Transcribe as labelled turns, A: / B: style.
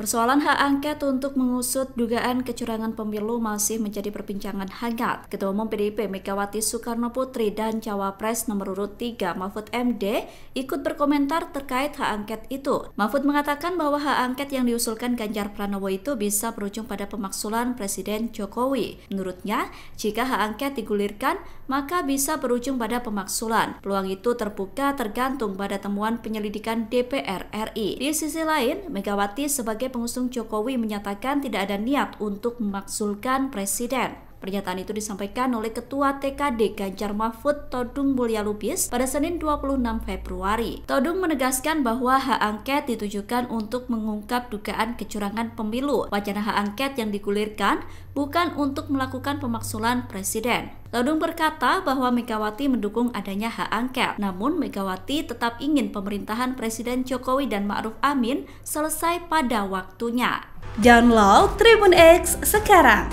A: Persoalan hak angket untuk mengusut dugaan kecurangan pemilu masih menjadi perbincangan hangat. Ketua Umum PDIP Megawati Soekarno Putri dan Cawapres nomor urut 3 Mahfud MD ikut berkomentar terkait hak angket itu. Mahfud mengatakan bahwa hak angket yang diusulkan Ganjar Pranowo itu bisa berujung pada pemaksulan Presiden Jokowi. Menurutnya, jika hak angket digulirkan, maka bisa berujung pada pemaksulan. Peluang itu terbuka tergantung pada temuan penyelidikan DPR RI. Di sisi lain, Megawati sebagai pengusung Jokowi menyatakan tidak ada niat untuk memaksulkan presiden. Pernyataan itu disampaikan oleh Ketua TKD Ganjar Mahfud Todung Mulya Lubis pada Senin 26 Februari. Todung menegaskan bahwa hak angket ditujukan untuk mengungkap dugaan kecurangan pemilu. Wacana hak angket yang digulirkan bukan untuk melakukan pemaksulan presiden. Todung berkata bahwa Megawati mendukung adanya hak angket. Namun Megawati tetap ingin pemerintahan Presiden Jokowi dan Ma'ruf Amin selesai pada
B: waktunya. Download Tribun X sekarang